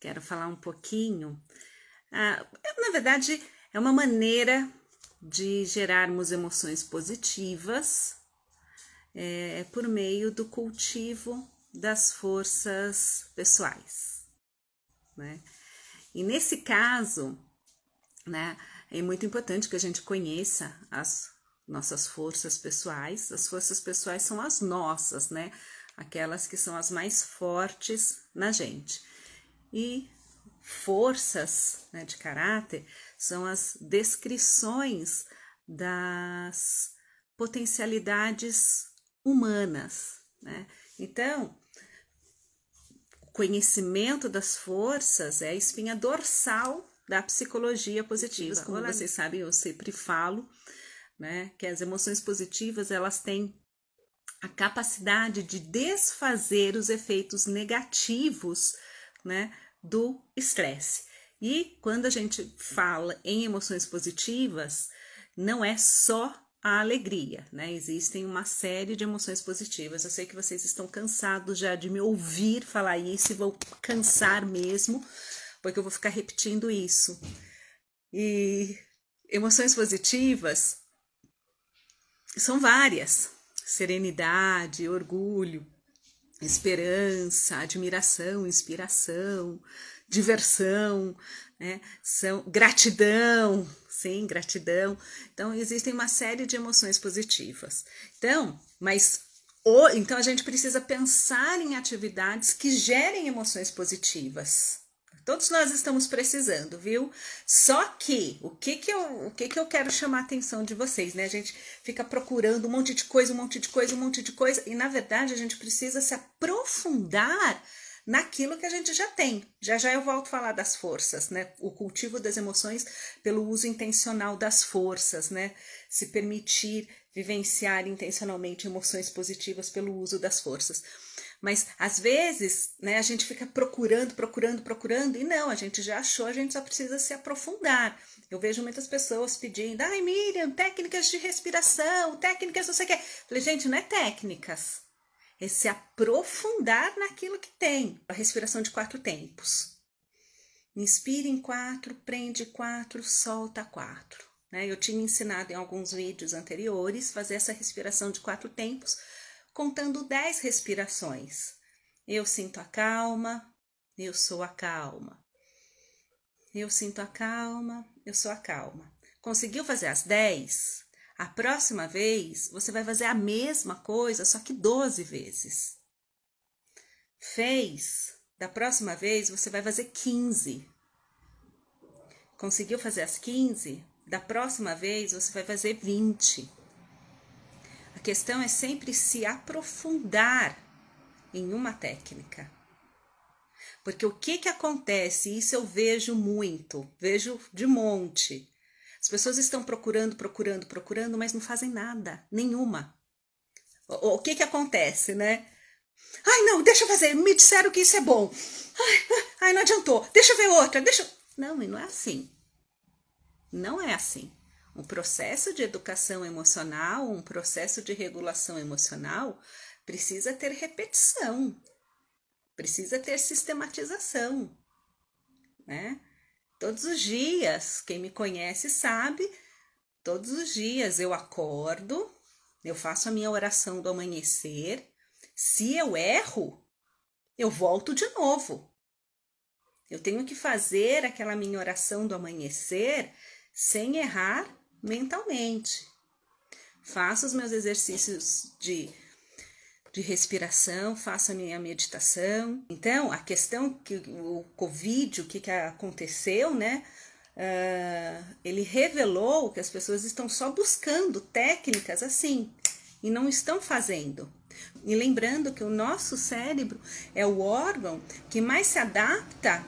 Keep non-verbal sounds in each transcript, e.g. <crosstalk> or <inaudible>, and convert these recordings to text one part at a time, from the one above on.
Quero falar um pouquinho. Ah, é, na verdade, é uma maneira de gerarmos emoções positivas é, é, por meio do cultivo das forças pessoais. Né? E nesse caso, né, é muito importante que a gente conheça as nossas forças pessoais. As forças pessoais são as nossas, né? Aquelas que são as mais fortes na gente e forças né, de caráter são as descrições das potencialidades humanas. Né? Então, conhecimento das forças é a espinha dorsal da psicologia positiva. Como Olá. vocês sabem, eu sempre falo né, que as emoções positivas elas têm a capacidade de desfazer os efeitos negativos né, do estresse. E quando a gente fala em emoções positivas, não é só a alegria, né? Existem uma série de emoções positivas. Eu sei que vocês estão cansados já de me ouvir falar isso e vou cansar mesmo, porque eu vou ficar repetindo isso. E emoções positivas são várias: serenidade, orgulho, esperança, admiração, inspiração, diversão, né? São gratidão, sim, gratidão. Então existem uma série de emoções positivas. Então, mas ou, então a gente precisa pensar em atividades que gerem emoções positivas. Todos nós estamos precisando, viu? Só que o que que eu, o que que eu quero chamar a atenção de vocês, né? A gente fica procurando um monte de coisa, um monte de coisa, um monte de coisa, e na verdade a gente precisa se aprofundar naquilo que a gente já tem. Já já eu volto a falar das forças, né? O cultivo das emoções pelo uso intencional das forças, né? Se permitir vivenciar intencionalmente emoções positivas pelo uso das forças. Mas às vezes, né, a gente fica procurando, procurando, procurando, e não, a gente já achou, a gente só precisa se aprofundar. Eu vejo muitas pessoas pedindo, ai Miriam, técnicas de respiração, técnicas não sei o que. Falei, gente, não é técnicas, é se aprofundar naquilo que tem. A respiração de quatro tempos. Inspira em quatro, prende quatro, solta quatro. Né? Eu tinha ensinado em alguns vídeos anteriores fazer essa respiração de quatro tempos, contando dez respirações. Eu sinto a calma, eu sou a calma. Eu sinto a calma, eu sou a calma. Conseguiu fazer as dez? A próxima vez você vai fazer a mesma coisa, só que doze vezes. Fez? Da próxima vez você vai fazer quinze. Conseguiu fazer as quinze? Da próxima vez você vai fazer 20. A questão é sempre se aprofundar em uma técnica. Porque o que, que acontece? Isso eu vejo muito, vejo de monte. As pessoas estão procurando, procurando, procurando, mas não fazem nada, nenhuma. O, o que, que acontece, né? Ai, não, deixa eu fazer, me disseram que isso é bom. Ai, ai não adiantou, deixa eu ver outra, deixa. Não, e não é assim. Não é assim. Um processo de educação emocional, um processo de regulação emocional, precisa ter repetição, precisa ter sistematização, né? Todos os dias, quem me conhece sabe, todos os dias eu acordo, eu faço a minha oração do amanhecer. Se eu erro, eu volto de novo. Eu tenho que fazer aquela minha oração do amanhecer sem errar mentalmente. Faço os meus exercícios de, de respiração, faço a minha meditação. Então, a questão que o Covid, o que, que aconteceu, né? Uh, ele revelou que as pessoas estão só buscando técnicas assim e não estão fazendo. E lembrando que o nosso cérebro é o órgão que mais se adapta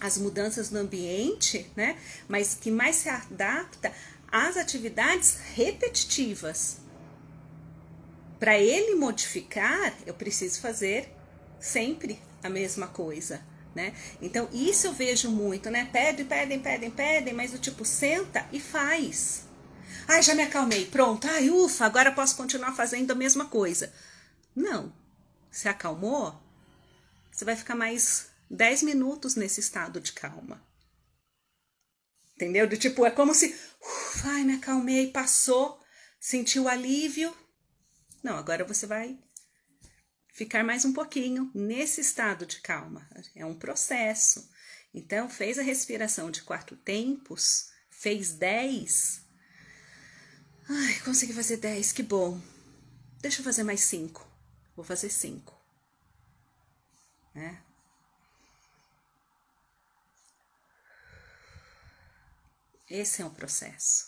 as mudanças no ambiente, né? Mas que mais se adapta às atividades repetitivas. Para ele modificar, eu preciso fazer sempre a mesma coisa, né? Então, isso eu vejo muito, né? Pedem, pedem, pedem, pedem, mas o tipo senta e faz. Ai, já me acalmei, pronto. Ai, ufa, agora posso continuar fazendo a mesma coisa. Não. Se acalmou, você vai ficar mais 10 minutos nesse estado de calma. Entendeu? De tipo, é como se, uf, ai, me acalmei, passou, sentiu alívio. Não, agora você vai ficar mais um pouquinho nesse estado de calma. É um processo. Então, fez a respiração de quatro tempos, fez 10. Ai, consegui fazer 10, que bom. Deixa eu fazer mais cinco. Vou fazer cinco. Né? Esse é o processo.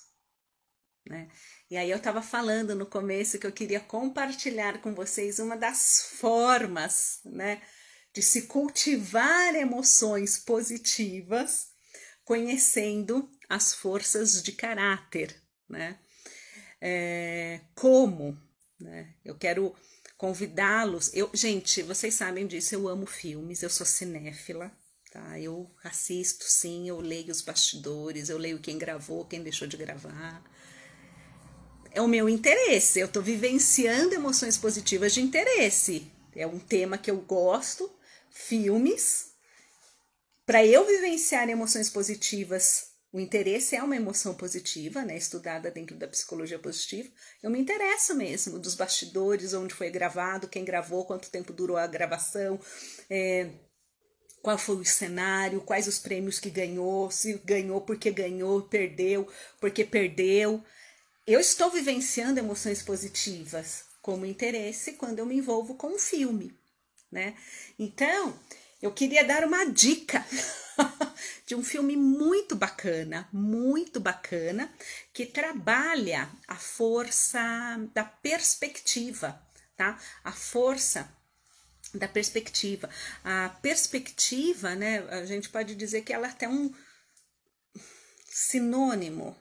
Né? E aí eu estava falando no começo que eu queria compartilhar com vocês uma das formas né, de se cultivar emoções positivas, conhecendo as forças de caráter. Né? É, como? Né? Eu quero convidá-los. Eu, gente, vocês sabem disso, eu amo filmes, eu sou cinéfila. Tá? Eu assisto, sim, eu leio os bastidores, eu leio quem gravou, quem deixou de gravar. É o meu interesse, eu estou vivenciando emoções positivas de interesse. É um tema que eu gosto, filmes. Para eu vivenciar emoções positivas, o interesse é uma emoção positiva, né? Estudada dentro da psicologia positiva. Eu me interesso mesmo dos bastidores, onde foi gravado, quem gravou, quanto tempo durou a gravação. É qual foi o cenário, quais os prêmios que ganhou, se ganhou porque ganhou, perdeu porque perdeu. Eu estou vivenciando emoções positivas como interesse quando eu me envolvo com um filme, né? Então, eu queria dar uma dica <laughs> de um filme muito bacana, muito bacana, que trabalha a força da perspectiva, tá? A força da perspectiva. A perspectiva, né, a gente pode dizer que ela é até um sinônimo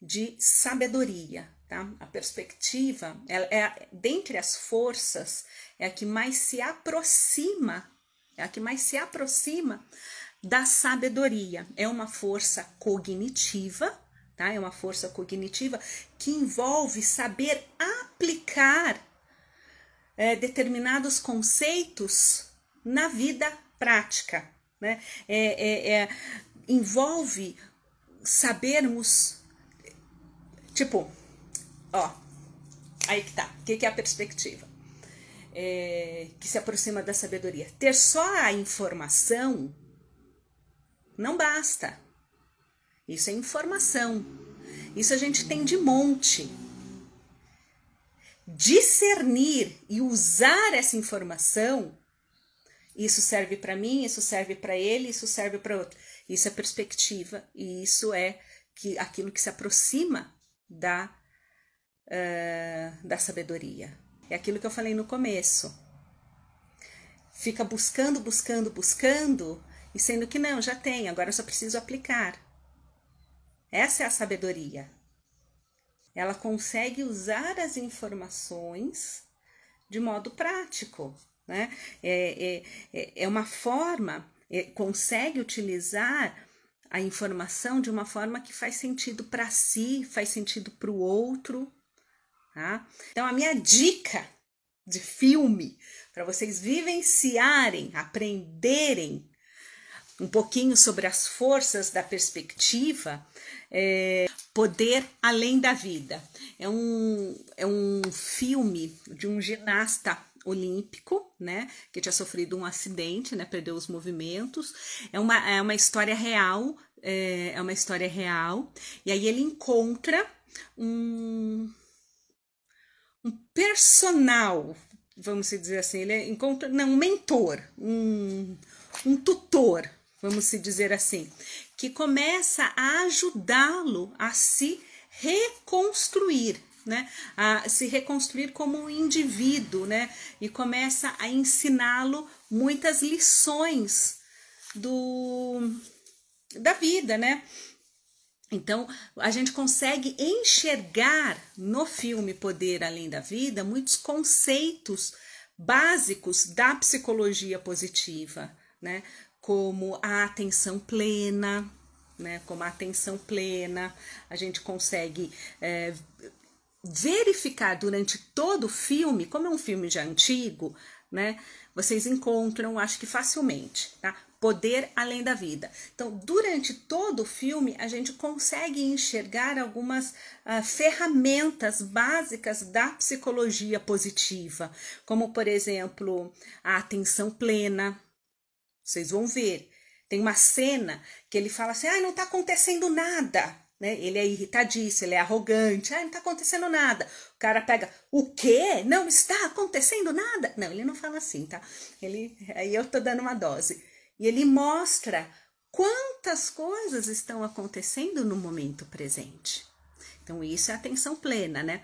de sabedoria, tá? A perspectiva, ela é dentre as forças, é a que mais se aproxima, é a que mais se aproxima da sabedoria. É uma força cognitiva, tá? É uma força cognitiva que envolve saber aplicar é, determinados conceitos na vida prática. Né? É, é, é, envolve sabermos, tipo, ó, aí que tá, o que, que é a perspectiva? É, que se aproxima da sabedoria. Ter só a informação não basta. Isso é informação. Isso a gente tem de monte discernir e usar essa informação, isso serve para mim, isso serve para ele, isso serve para outro. Isso é perspectiva e isso é que, aquilo que se aproxima da, uh, da sabedoria. É aquilo que eu falei no começo. Fica buscando, buscando, buscando, e sendo que não, já tem, agora eu só preciso aplicar. Essa é a sabedoria. Ela consegue usar as informações de modo prático, né? É, é, é, é uma forma, é, consegue utilizar a informação de uma forma que faz sentido para si, faz sentido para o outro. Tá? Então, a minha dica de filme para vocês vivenciarem, aprenderem um pouquinho sobre as forças da perspectiva. É, Poder Além da Vida. É um, é um filme de um ginasta olímpico, né, que tinha sofrido um acidente, né, perdeu os movimentos. É uma, é uma história real, é, é uma história real. E aí ele encontra um, um personal, vamos dizer assim, ele encontra, não, um mentor, um, um tutor, vamos se dizer assim, que começa a ajudá-lo a se reconstruir, né? A se reconstruir como um indivíduo, né? E começa a ensiná-lo muitas lições do da vida, né? Então, a gente consegue enxergar no filme Poder Além da Vida muitos conceitos básicos da psicologia positiva, né? como a atenção plena, né? Como a atenção plena, a gente consegue é, verificar durante todo o filme, como é um filme já antigo, né? Vocês encontram, acho que facilmente, tá? Poder além da vida. Então, durante todo o filme, a gente consegue enxergar algumas uh, ferramentas básicas da psicologia positiva, como, por exemplo, a atenção plena, vocês vão ver. Tem uma cena que ele fala assim: ah não tá acontecendo nada. Né? Ele é irritadíssimo, ele é arrogante, ah não tá acontecendo nada. O cara pega, o quê? Não está acontecendo nada? Não, ele não fala assim, tá? Ele, aí eu tô dando uma dose. E ele mostra quantas coisas estão acontecendo no momento presente. Então, isso é atenção plena, né?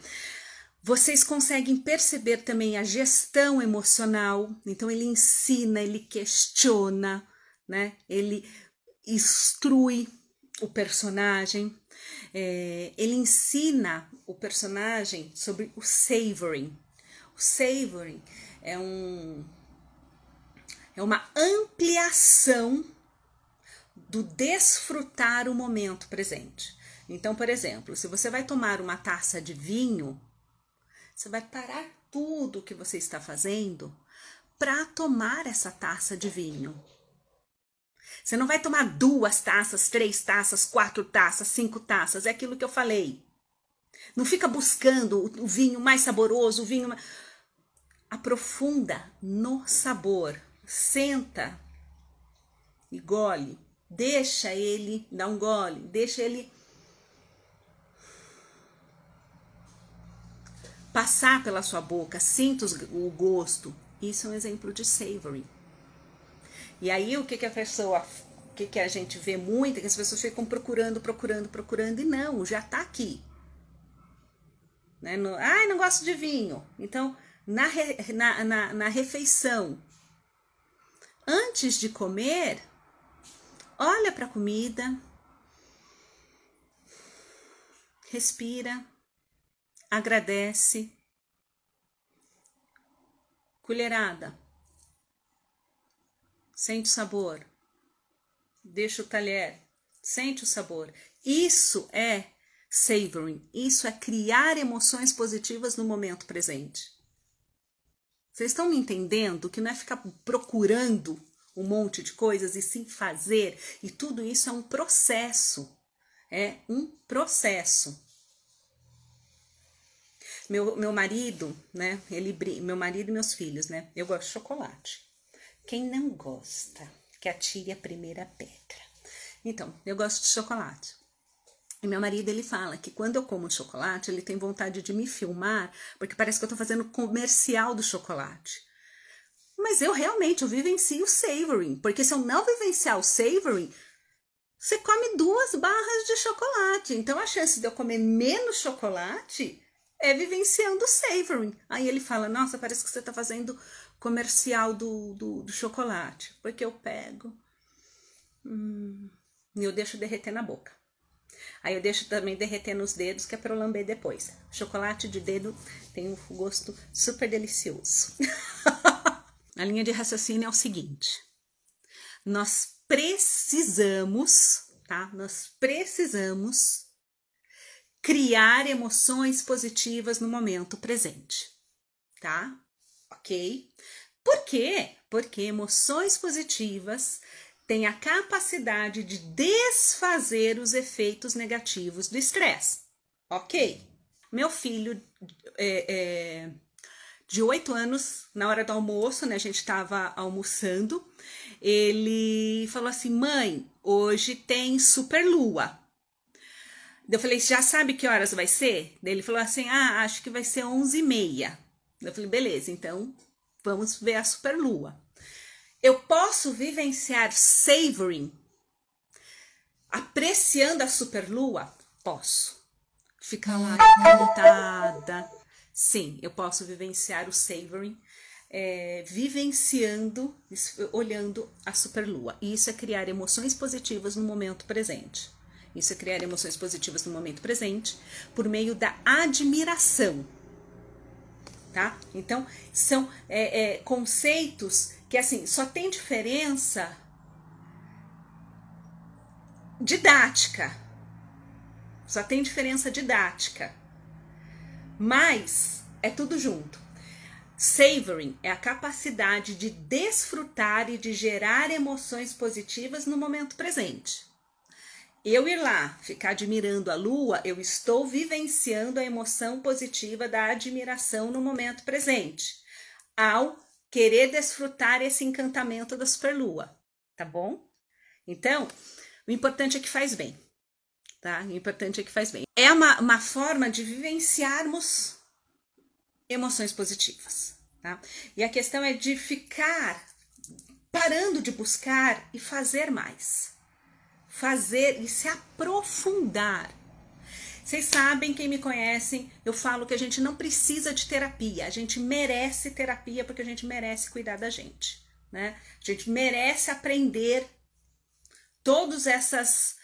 Vocês conseguem perceber também a gestão emocional, então ele ensina, ele questiona, né? Ele instrui o personagem, é, ele ensina o personagem sobre o savoring. O savoring é um é uma ampliação do desfrutar o momento presente. Então, por exemplo, se você vai tomar uma taça de vinho, você vai parar tudo o que você está fazendo para tomar essa taça de vinho. Você não vai tomar duas taças, três taças, quatro taças, cinco taças. É aquilo que eu falei. Não fica buscando o vinho mais saboroso, o vinho. Mais... Aprofunda no sabor. Senta e gole. Deixa ele dar um gole. Deixa ele passar pela sua boca, sinta o gosto. Isso é um exemplo de savory. E aí o que, que a pessoa, o que, que a gente vê muito, é que as pessoas ficam procurando, procurando, procurando, e não, já está aqui. Né? No, ah, não gosto de vinho. Então, na, re, na, na, na refeição, antes de comer, olha para a comida, respira agradece. Colherada. Sente o sabor. Deixa o talher. Sente o sabor. Isso é savoring. Isso é criar emoções positivas no momento presente. Vocês estão me entendendo que não é ficar procurando um monte de coisas e sim fazer, e tudo isso é um processo. É um processo. Meu, meu marido, né? Ele, meu marido e meus filhos, né? Eu gosto de chocolate. Quem não gosta, que atire a primeira pedra. Então, eu gosto de chocolate. E meu marido ele fala que quando eu como chocolate, ele tem vontade de me filmar, porque parece que eu tô fazendo comercial do chocolate. Mas eu realmente eu vivencio o savoring, porque se eu não vivenciar o savoring, você come duas barras de chocolate. Então a chance de eu comer menos chocolate é vivenciando o savory. Aí ele fala: Nossa, parece que você está fazendo comercial do, do, do, chocolate, porque eu pego hum, e eu deixo derreter na boca. Aí eu deixo também derreter nos dedos, que é para eu lamber depois. Chocolate de dedo tem um gosto super delicioso. <laughs> a linha de raciocínio é o seguinte: nós precisamos, tá? Nós precisamos criar emoções positivas no momento presente, tá? Ok? Por quê? Porque emoções positivas têm a capacidade de desfazer os efeitos negativos do estresse, ok? Meu filho é, é, de oito anos, na hora do almoço, né? A gente estava almoçando, ele falou assim: mãe, hoje tem super lua. Eu falei, já sabe que horas vai ser? Daí ele falou assim, ah, acho que vai ser 11 e meia. Eu falei, beleza, então vamos ver a superlua. Eu posso vivenciar savoring, apreciando a superlua? Posso. Ficar lá encantada. Sim, eu posso vivenciar o savoring, é, vivenciando, olhando a superlua. E isso é criar emoções positivas no momento presente. Isso é criar emoções positivas no momento presente por meio da admiração. Tá? Então, são é, é, conceitos que, assim, só tem diferença didática. Só tem diferença didática. Mas é tudo junto. Savoring é a capacidade de desfrutar e de gerar emoções positivas no momento presente eu ir lá ficar admirando a lua, eu estou vivenciando a emoção positiva da admiração no momento presente, ao querer desfrutar esse encantamento da superlua, tá bom? Então, o importante é que faz bem, tá? O importante é que faz bem. É uma, uma forma de vivenciarmos emoções positivas, tá? E a questão é de ficar parando de buscar e fazer mais fazer e se aprofundar. Vocês sabem, quem me conhece, eu falo que a gente não precisa de terapia, a gente merece terapia porque a gente merece cuidar da gente, né? A gente merece aprender todas essas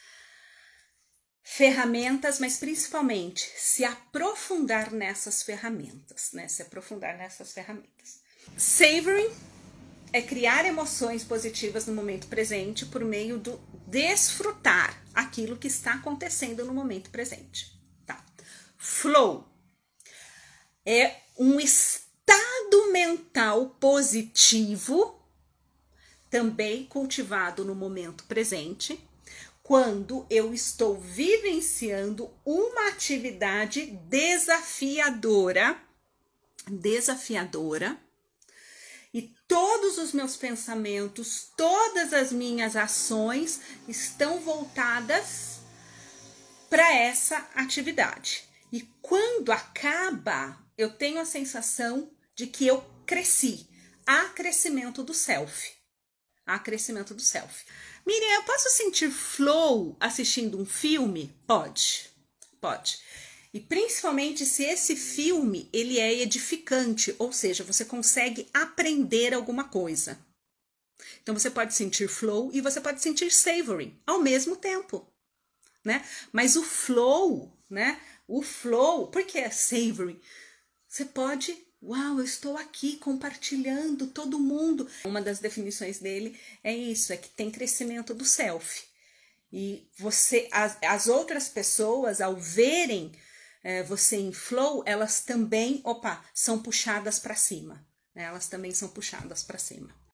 ferramentas, mas principalmente se aprofundar nessas ferramentas, né? Se aprofundar nessas ferramentas. Savoring é criar emoções positivas no momento presente por meio do desfrutar aquilo que está acontecendo no momento presente. Tá? Flow é um estado mental positivo, também cultivado no momento presente, quando eu estou vivenciando uma atividade desafiadora, desafiadora e todos os meus pensamentos, todas as minhas ações estão voltadas para essa atividade. E quando acaba, eu tenho a sensação de que eu cresci. Há crescimento do self. Há crescimento do self. Miriam, eu posso sentir flow assistindo um filme? Pode. Pode. E principalmente se esse filme ele é edificante, ou seja, você consegue aprender alguma coisa. Então você pode sentir flow e você pode sentir savory ao mesmo tempo, né? Mas o flow, né? O flow, porque é savory. Você pode, uau, eu estou aqui compartilhando todo mundo. Uma das definições dele é isso, é que tem crescimento do self. E você as, as outras pessoas ao verem é, você flow elas também, opa, são puxadas para cima. Né? Elas também são puxadas para cima.